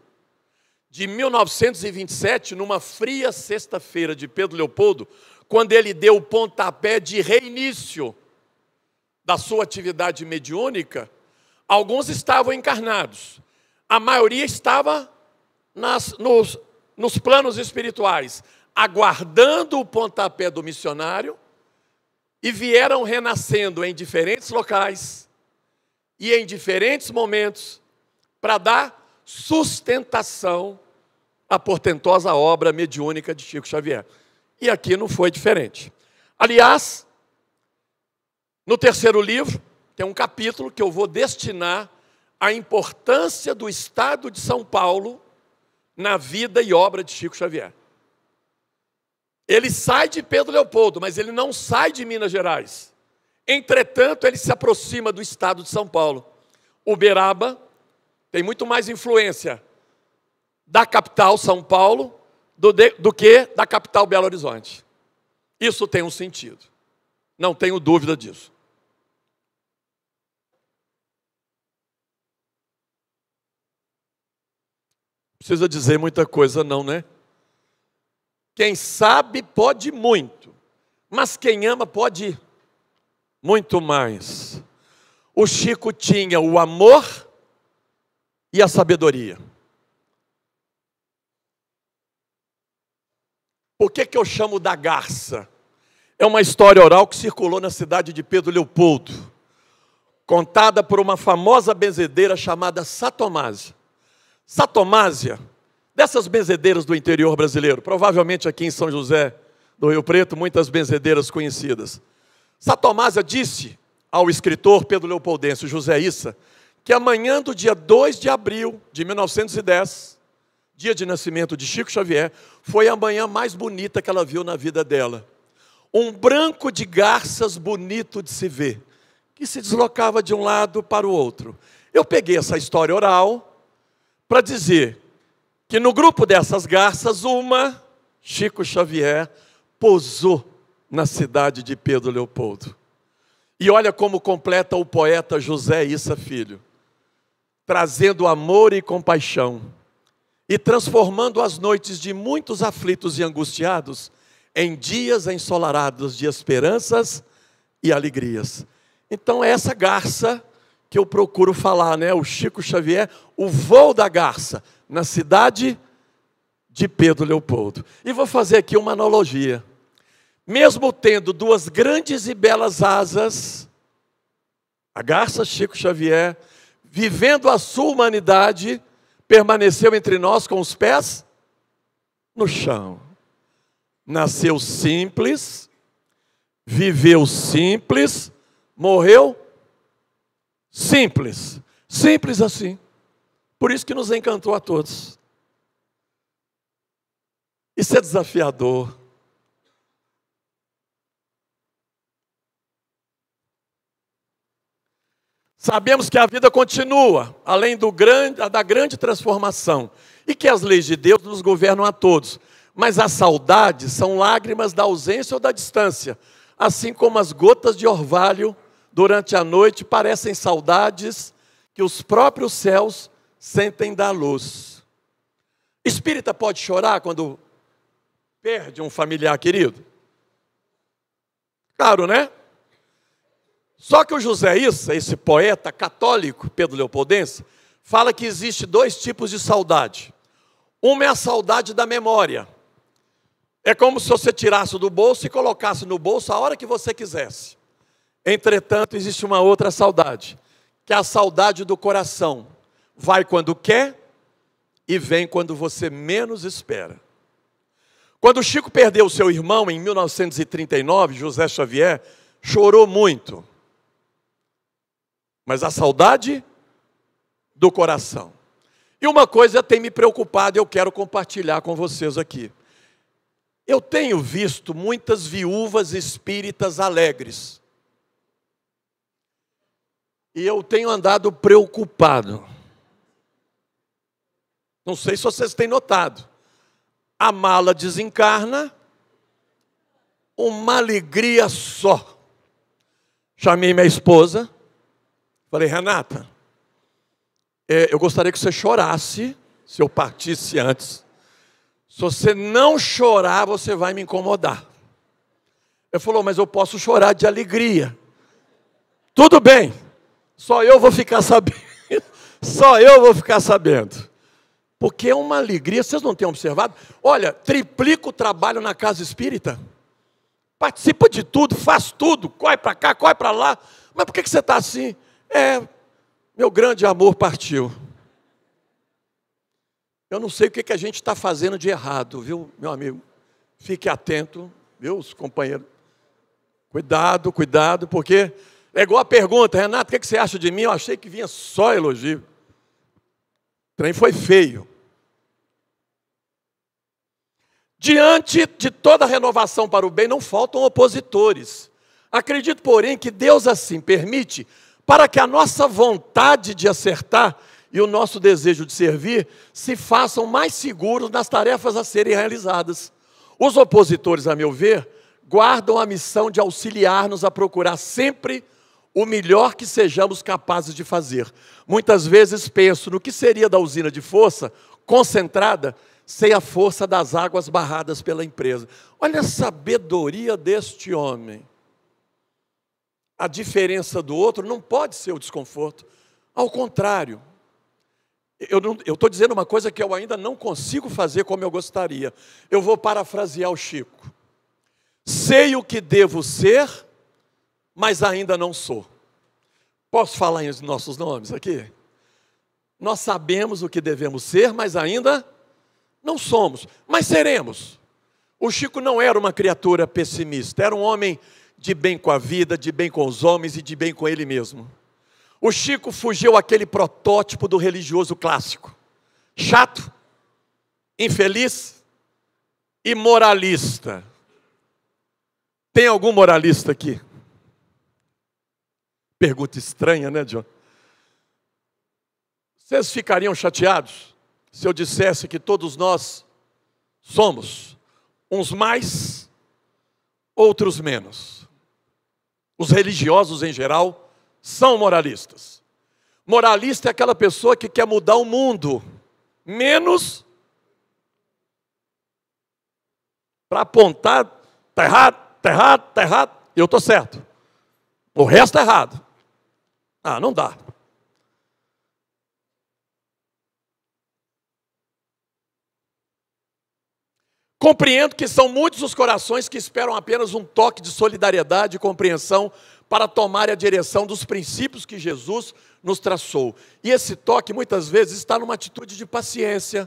Speaker 1: de 1927, numa fria sexta-feira de Pedro Leopoldo, quando ele deu o pontapé de reinício da sua atividade mediúnica, alguns estavam encarnados, a maioria estava nas, nos, nos planos espirituais, aguardando o pontapé do missionário, e vieram renascendo em diferentes locais e em diferentes momentos para dar sustentação à portentosa obra mediúnica de Chico Xavier. E aqui não foi diferente. Aliás, no terceiro livro, tem um capítulo que eu vou destinar à importância do Estado de São Paulo na vida e obra de Chico Xavier. Ele sai de Pedro Leopoldo, mas ele não sai de Minas Gerais. Entretanto, ele se aproxima do estado de São Paulo. Uberaba tem muito mais influência da capital São Paulo do, de, do que da capital Belo Horizonte. Isso tem um sentido. Não tenho dúvida disso. Precisa dizer muita coisa, não, né? Quem sabe pode muito, mas quem ama pode ir muito mais. O Chico tinha o amor e a sabedoria. Por que, que eu chamo da garça? É uma história oral que circulou na cidade de Pedro Leopoldo, contada por uma famosa benzedeira chamada Satomásia. Satomásia, dessas benzedeiras do interior brasileiro, provavelmente aqui em São José do Rio Preto, muitas benzedeiras conhecidas. Satomasa disse ao escritor Pedro Leopoldense José Issa que amanhã do dia 2 de abril de 1910, dia de nascimento de Chico Xavier, foi a manhã mais bonita que ela viu na vida dela. Um branco de garças bonito de se ver, que se deslocava de um lado para o outro. Eu peguei essa história oral para dizer que no grupo dessas garças, uma, Chico Xavier, posou na cidade de Pedro Leopoldo. E olha como completa o poeta José Issa Filho, trazendo amor e compaixão e transformando as noites de muitos aflitos e angustiados em dias ensolarados de esperanças e alegrias. Então é essa garça que eu procuro falar, né? O Chico Xavier, o voo da garça na cidade de Pedro Leopoldo. E vou fazer aqui uma analogia mesmo tendo duas grandes e belas asas, a garça Chico Xavier, vivendo a sua humanidade, permaneceu entre nós com os pés no chão. Nasceu simples, viveu simples, morreu simples. Simples assim. Por isso que nos encantou a todos. Isso é desafiador. Sabemos que a vida continua, além grande, da grande transformação, e que as leis de Deus nos governam a todos. Mas a saudade são lágrimas da ausência ou da distância, assim como as gotas de orvalho durante a noite parecem saudades que os próprios céus sentem da luz. Espírita pode chorar quando perde um familiar querido? Claro, né? Só que o José Issa, esse poeta católico, Pedro Leopoldense, fala que existe dois tipos de saudade. Uma é a saudade da memória. É como se você tirasse do bolso e colocasse no bolso a hora que você quisesse. Entretanto, existe uma outra saudade, que é a saudade do coração. Vai quando quer e vem quando você menos espera. Quando Chico perdeu seu irmão em 1939, José Xavier chorou muito mas a saudade do coração. E uma coisa tem me preocupado e eu quero compartilhar com vocês aqui. Eu tenho visto muitas viúvas espíritas alegres. E eu tenho andado preocupado. Não sei se vocês têm notado. A mala desencarna, uma alegria só. Chamei minha esposa, Falei, Renata, é, eu gostaria que você chorasse se eu partisse antes. Se você não chorar, você vai me incomodar. Ele falou, mas eu posso chorar de alegria. Tudo bem, só eu vou ficar sabendo. Só eu vou ficar sabendo. Porque é uma alegria, vocês não têm observado? Olha, triplica o trabalho na casa espírita. Participa de tudo, faz tudo, corre para cá, corre para lá. Mas por que você está assim? É, meu grande amor partiu. Eu não sei o que, que a gente está fazendo de errado, viu, meu amigo? Fique atento, meus companheiros. Cuidado, cuidado, porque é igual a pergunta, Renato, o que, você acha de mim? Eu achei que vinha só elogio. O trem foi feio. Diante de toda renovação para o bem, não faltam opositores. Acredito, porém, que Deus assim permite para que a nossa vontade de acertar e o nosso desejo de servir se façam mais seguros nas tarefas a serem realizadas. Os opositores, a meu ver, guardam a missão de auxiliar-nos a procurar sempre o melhor que sejamos capazes de fazer. Muitas vezes penso no que seria da usina de força concentrada sem a força das águas barradas pela empresa. Olha a sabedoria deste homem a diferença do outro não pode ser o desconforto. Ao contrário, eu estou dizendo uma coisa que eu ainda não consigo fazer como eu gostaria. Eu vou parafrasear o Chico. Sei o que devo ser, mas ainda não sou. Posso falar em nossos nomes aqui? Nós sabemos o que devemos ser, mas ainda não somos, mas seremos. O Chico não era uma criatura pessimista, era um homem de bem com a vida, de bem com os homens e de bem com ele mesmo. O Chico fugiu aquele protótipo do religioso clássico. Chato, infeliz e moralista. Tem algum moralista aqui? Pergunta estranha, né, John? Vocês ficariam chateados se eu dissesse que todos nós somos, uns mais, outros menos os religiosos em geral, são moralistas. Moralista é aquela pessoa que quer mudar o mundo, menos para apontar, está errado, está errado, está errado, eu estou certo. O resto está é errado. Ah, não dá. Compreendo que são muitos os corações que esperam apenas um toque de solidariedade e compreensão para tomar a direção dos princípios que Jesus nos traçou. E esse toque muitas vezes está numa atitude de paciência,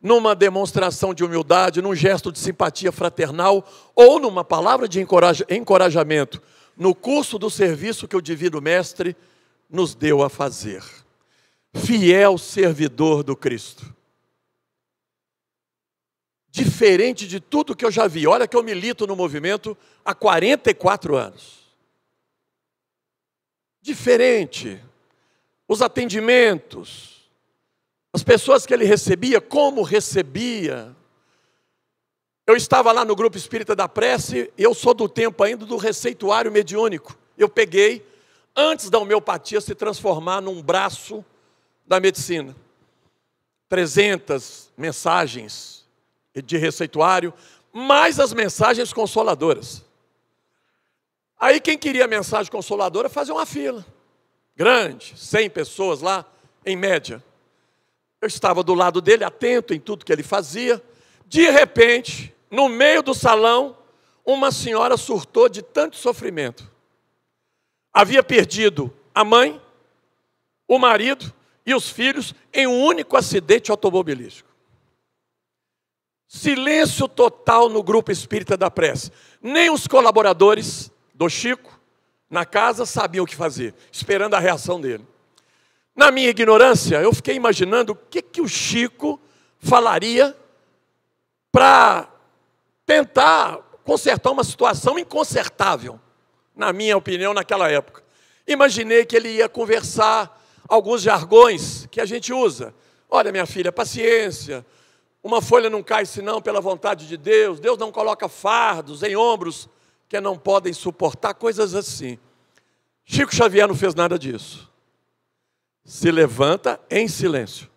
Speaker 1: numa demonstração de humildade, num gesto de simpatia fraternal ou numa palavra de encorajamento, no curso do serviço que o Divino Mestre nos deu a fazer. Fiel servidor do Cristo diferente de tudo que eu já vi. Olha que eu milito no movimento há 44 anos. Diferente. Os atendimentos, as pessoas que ele recebia, como recebia. Eu estava lá no grupo espírita da prece, eu sou do tempo ainda do receituário mediúnico. Eu peguei antes da homeopatia se transformar num braço da medicina. 300 mensagens de receituário, mais as mensagens consoladoras. Aí quem queria mensagem consoladora fazia uma fila. Grande, 100 pessoas lá, em média. Eu estava do lado dele, atento em tudo que ele fazia. De repente, no meio do salão, uma senhora surtou de tanto sofrimento. Havia perdido a mãe, o marido e os filhos em um único acidente automobilístico. Silêncio total no grupo espírita da prece. Nem os colaboradores do Chico na casa sabiam o que fazer, esperando a reação dele. Na minha ignorância, eu fiquei imaginando o que, que o Chico falaria para tentar consertar uma situação inconsertável, na minha opinião, naquela época. Imaginei que ele ia conversar alguns jargões que a gente usa. Olha, minha filha, paciência uma folha não cai senão pela vontade de Deus. Deus não coloca fardos em ombros que não podem suportar, coisas assim. Chico Xavier não fez nada disso. Se levanta em silêncio,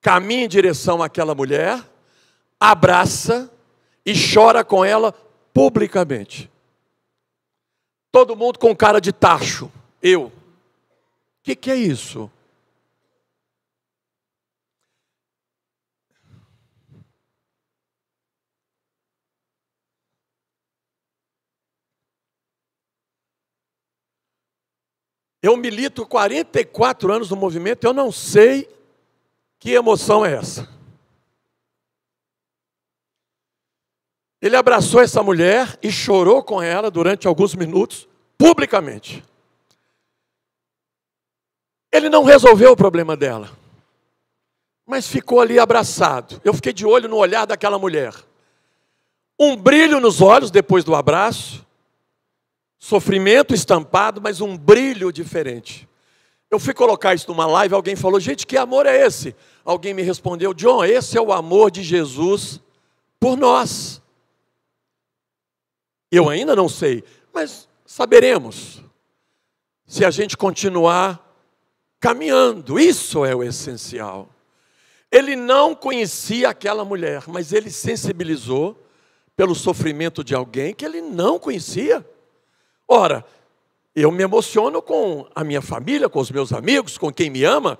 Speaker 1: caminha em direção àquela mulher, abraça e chora com ela publicamente. Todo mundo com cara de tacho. Eu. O que, que é isso? Eu milito 44 anos no movimento, eu não sei que emoção é essa. Ele abraçou essa mulher e chorou com ela durante alguns minutos, publicamente. Ele não resolveu o problema dela, mas ficou ali abraçado. Eu fiquei de olho no olhar daquela mulher. Um brilho nos olhos depois do abraço, sofrimento estampado, mas um brilho diferente. Eu fui colocar isso numa live, alguém falou: "Gente, que amor é esse?" Alguém me respondeu: "John, esse é o amor de Jesus por nós." Eu ainda não sei, mas saberemos se a gente continuar caminhando. Isso é o essencial. Ele não conhecia aquela mulher, mas ele sensibilizou pelo sofrimento de alguém que ele não conhecia. Ora, eu me emociono com a minha família, com os meus amigos, com quem me ama.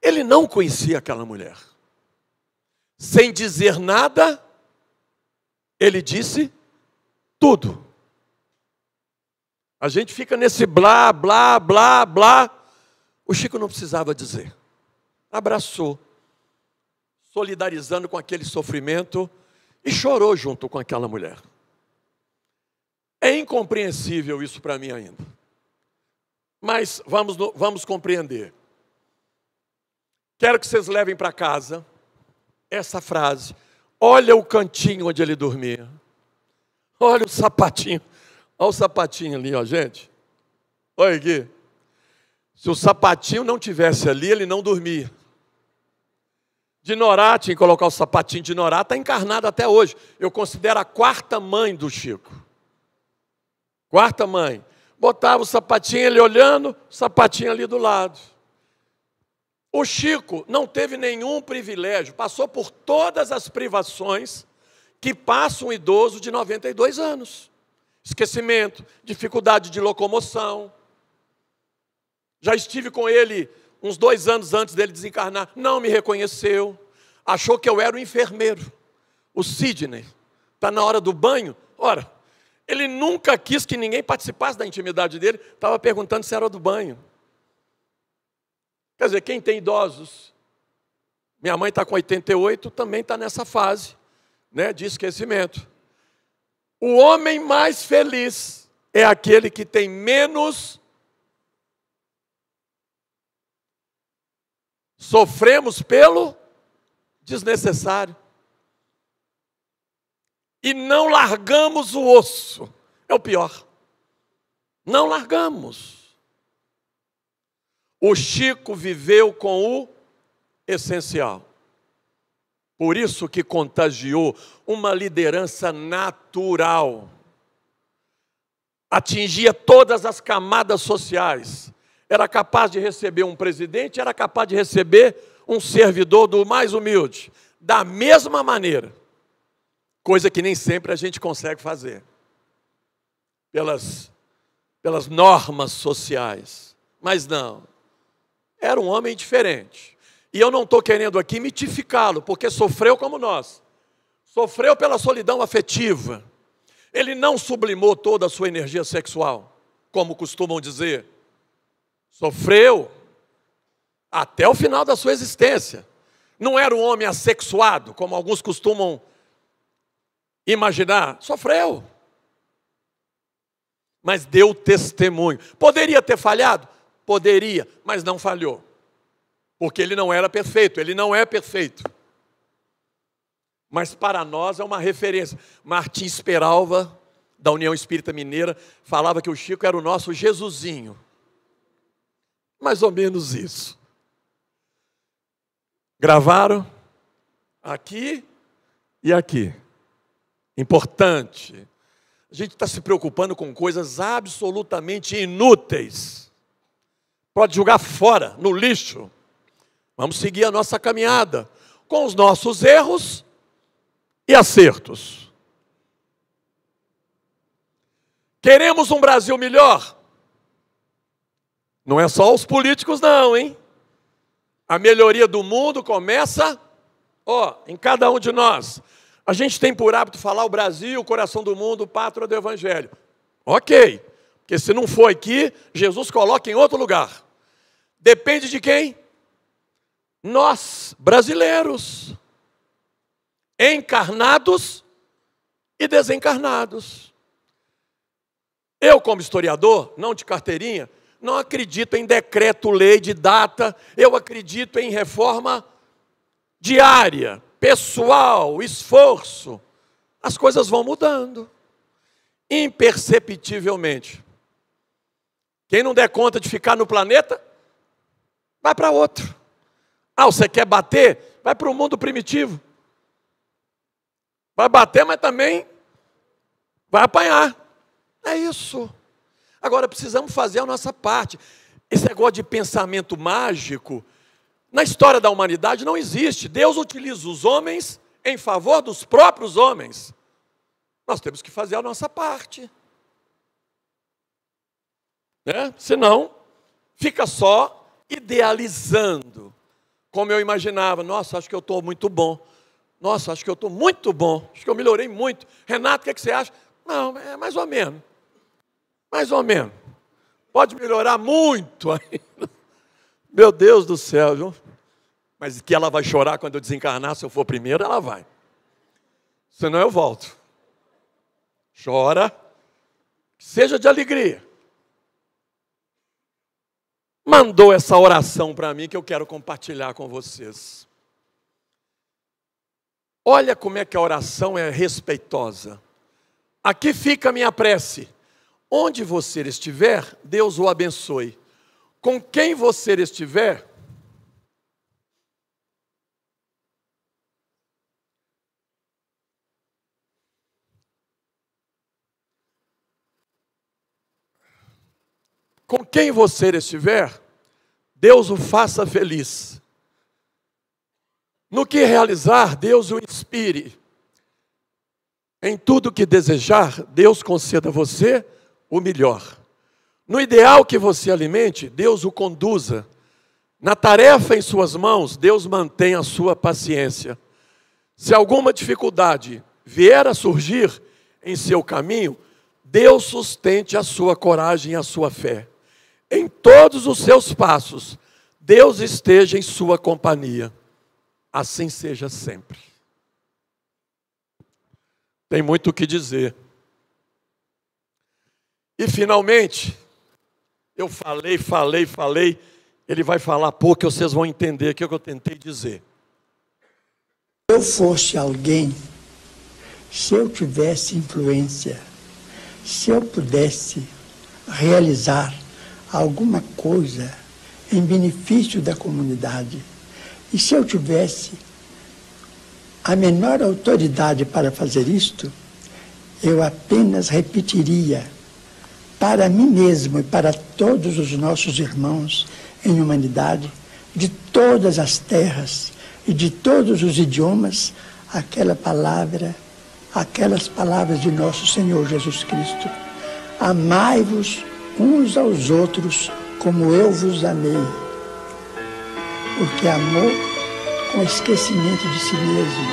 Speaker 1: Ele não conhecia aquela mulher. Sem dizer nada, ele disse tudo. A gente fica nesse blá, blá, blá, blá. O Chico não precisava dizer. Abraçou, solidarizando com aquele sofrimento e chorou junto com aquela mulher. É incompreensível isso para mim ainda. Mas vamos, vamos compreender. Quero que vocês levem para casa essa frase. Olha o cantinho onde ele dormia. Olha o sapatinho. Olha o sapatinho ali, ó, gente. Olha aqui. Se o sapatinho não tivesse ali, ele não dormia. De Norá, tinha que colocar o sapatinho de Norá, está encarnado até hoje. Eu considero a quarta mãe do Chico. Quarta mãe, botava o sapatinho ele olhando, o sapatinho ali do lado. O Chico não teve nenhum privilégio, passou por todas as privações que passa um idoso de 92 anos. Esquecimento, dificuldade de locomoção. Já estive com ele uns dois anos antes dele desencarnar, não me reconheceu, achou que eu era o enfermeiro, o Sidney. Está na hora do banho? Ora, ele nunca quis que ninguém participasse da intimidade dele, estava perguntando se era do banho. Quer dizer, quem tem idosos, minha mãe está com 88, também está nessa fase né, de esquecimento. O homem mais feliz é aquele que tem menos. Sofremos pelo desnecessário e não largamos o osso. É o pior. Não largamos. O Chico viveu com o essencial. Por isso que contagiou uma liderança natural. Atingia todas as camadas sociais. Era capaz de receber um presidente, era capaz de receber um servidor do mais humilde. Da mesma maneira coisa que nem sempre a gente consegue fazer, pelas, pelas normas sociais. Mas não, era um homem diferente. E eu não estou querendo aqui mitificá-lo, porque sofreu como nós. Sofreu pela solidão afetiva. Ele não sublimou toda a sua energia sexual, como costumam dizer. Sofreu até o final da sua existência. Não era um homem assexuado, como alguns costumam imaginar, sofreu. Mas deu testemunho. Poderia ter falhado? Poderia, mas não falhou. Porque ele não era perfeito, ele não é perfeito. Mas para nós é uma referência. Martins Peralva, da União Espírita Mineira, falava que o Chico era o nosso Jesusinho. Mais ou menos isso. Gravaram aqui e aqui importante. A gente está se preocupando com coisas absolutamente inúteis. Pode jogar fora, no lixo. Vamos seguir a nossa caminhada com os nossos erros e acertos. Queremos um Brasil melhor? Não é só os políticos, não, hein? A melhoria do mundo começa, ó, em cada um de nós. A gente tem por hábito falar o Brasil, o coração do mundo, pátria do Evangelho. Ok, porque se não for aqui, Jesus coloca em outro lugar. Depende de quem? Nós, brasileiros, encarnados e desencarnados. Eu, como historiador, não de carteirinha, não acredito em decreto, lei de data, eu acredito em reforma diária pessoal, esforço, as coisas vão mudando imperceptivelmente. Quem não der conta de ficar no planeta, vai para outro. Ah, você quer bater? Vai para o mundo primitivo. Vai bater, mas também vai apanhar. É isso. Agora precisamos fazer a nossa parte. Esse negócio de pensamento mágico na história da humanidade não existe. Deus utiliza os homens em favor dos próprios homens. Nós temos que fazer a nossa parte. Né? Senão, fica só idealizando. Como eu imaginava, nossa, acho que eu estou muito bom. Nossa, acho que eu estou muito bom. Acho que eu melhorei muito. Renato, o que, é que você acha? Não, é mais ou menos. Mais ou menos. Pode melhorar muito ainda. Meu Deus do céu, viu? Mas que ela vai chorar quando eu desencarnar, se eu for primeiro, ela vai. Senão eu volto. Chora, seja de alegria. Mandou essa oração para mim que eu quero compartilhar com vocês. Olha como é que a oração é respeitosa. Aqui fica a minha prece. Onde você estiver, Deus o abençoe. Com quem você estiver, com quem você estiver, Deus o faça feliz. No que realizar, Deus o inspire. Em tudo que desejar, Deus conceda a você o melhor. No ideal que você alimente, Deus o conduza. Na tarefa em suas mãos, Deus mantém a sua paciência. Se alguma dificuldade vier a surgir em seu caminho, Deus sustente a sua coragem e a sua fé em todos os seus passos, Deus esteja em sua companhia. Assim seja sempre. Tem muito o que dizer. E finalmente, eu falei, falei, falei. Ele vai falar pouco e vocês vão entender o que eu tentei dizer.
Speaker 2: Se eu fosse alguém, se eu tivesse influência, se eu pudesse realizar alguma coisa em benefício da comunidade. E se eu tivesse a menor autoridade para fazer isto, eu apenas repetiria para mim mesmo e para todos os nossos irmãos em humanidade, de todas as terras e de todos os idiomas, aquela palavra, aquelas palavras de nosso Senhor Jesus Cristo. Amai-vos uns aos outros como eu vos amei. Porque amor com esquecimento de si mesmo.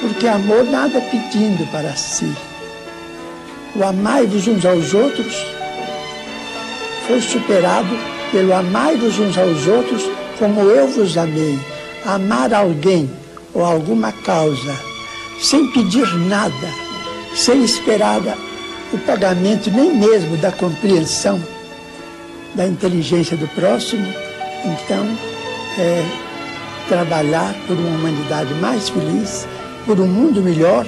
Speaker 2: Porque amor nada pedindo para si. O amai-vos uns aos outros foi superado pelo amai-vos uns aos outros como eu vos amei. Amar alguém ou alguma causa, sem pedir nada, sem esperar o pagamento nem mesmo da compreensão da inteligência do próximo, então é trabalhar por uma humanidade mais feliz, por um mundo melhor,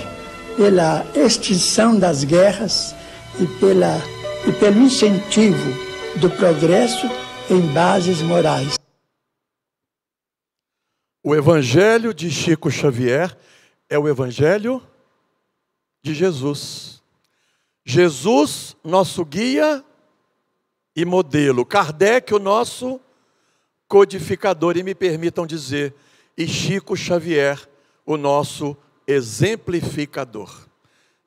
Speaker 2: pela extinção das guerras e, pela, e pelo incentivo do progresso em bases morais.
Speaker 1: O Evangelho de Chico Xavier é o Evangelho de Jesus. Jesus, nosso guia e modelo. Kardec, o nosso codificador, e me permitam dizer, e Chico Xavier, o nosso exemplificador.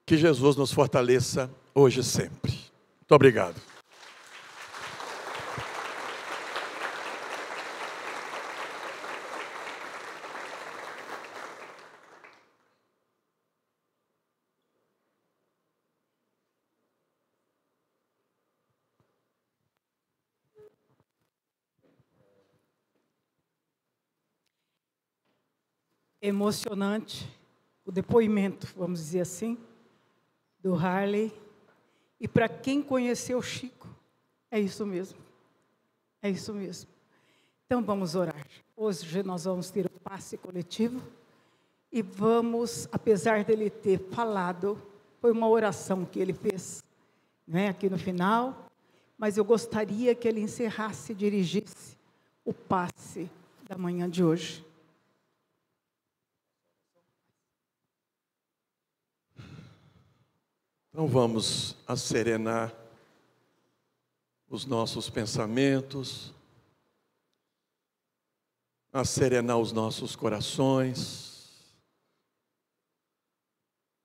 Speaker 1: Que Jesus nos fortaleça hoje e sempre. Muito obrigado.
Speaker 2: emocionante o depoimento, vamos dizer assim, do Harley. E para quem conheceu Chico, é isso mesmo. É isso mesmo. Então vamos orar. Hoje nós vamos ter o passe coletivo e vamos, apesar dele ter falado, foi uma oração que ele fez, né, aqui no final, mas eu gostaria que ele encerrasse e dirigisse o passe da manhã de hoje.
Speaker 1: Então vamos asserenar os nossos pensamentos, asserenar os nossos corações,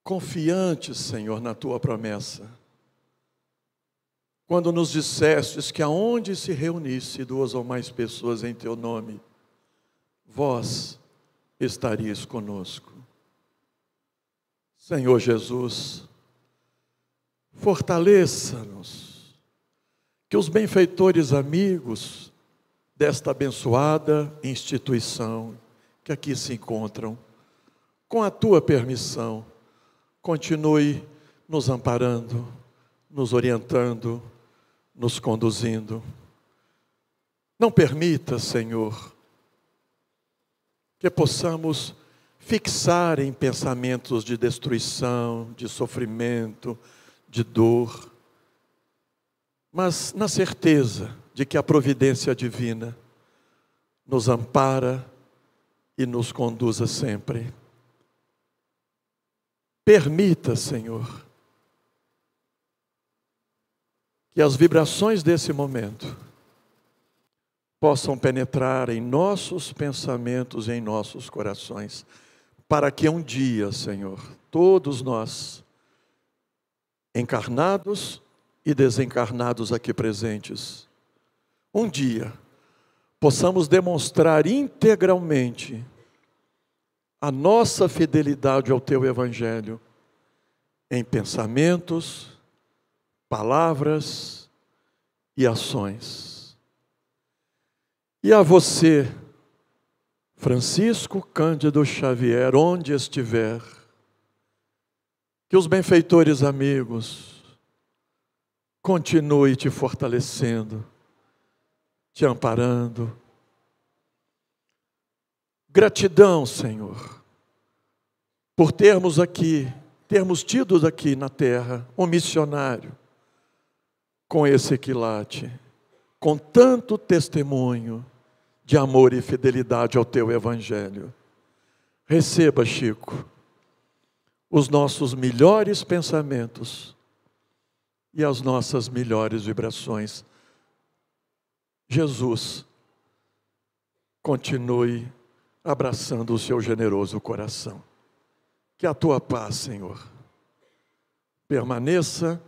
Speaker 1: confiantes, Senhor, na tua promessa. Quando nos dissestes que aonde se reunisse duas ou mais pessoas em teu nome, vós estarias conosco. Senhor Jesus, Fortaleça-nos, que os benfeitores amigos desta abençoada instituição que aqui se encontram, com a tua permissão, continue nos amparando, nos orientando, nos conduzindo. Não permita, Senhor, que possamos fixar em pensamentos de destruição, de sofrimento, de dor, mas na certeza de que a providência divina nos ampara e nos conduza sempre. Permita, Senhor, que as vibrações desse momento possam penetrar em nossos pensamentos, e em nossos corações, para que um dia, Senhor, todos nós encarnados e desencarnados aqui presentes, um dia possamos demonstrar integralmente a nossa fidelidade ao teu Evangelho em pensamentos, palavras e ações. E a você, Francisco Cândido Xavier, onde estiver, que os benfeitores amigos continue te fortalecendo, te amparando. Gratidão, Senhor, por termos aqui, termos tido aqui na terra um missionário com esse quilate, com tanto testemunho de amor e fidelidade ao teu evangelho. Receba, Chico os nossos melhores pensamentos e as nossas melhores vibrações. Jesus, continue abraçando o seu generoso coração. Que a tua paz, Senhor, permaneça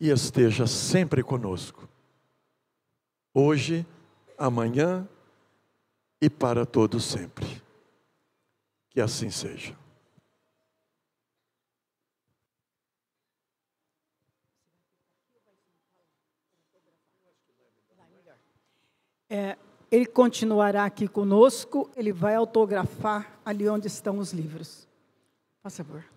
Speaker 1: e esteja sempre conosco. Hoje, amanhã e para todos sempre. Que assim seja.
Speaker 2: É, ele continuará aqui conosco, ele vai autografar ali onde estão os livros. Por favor.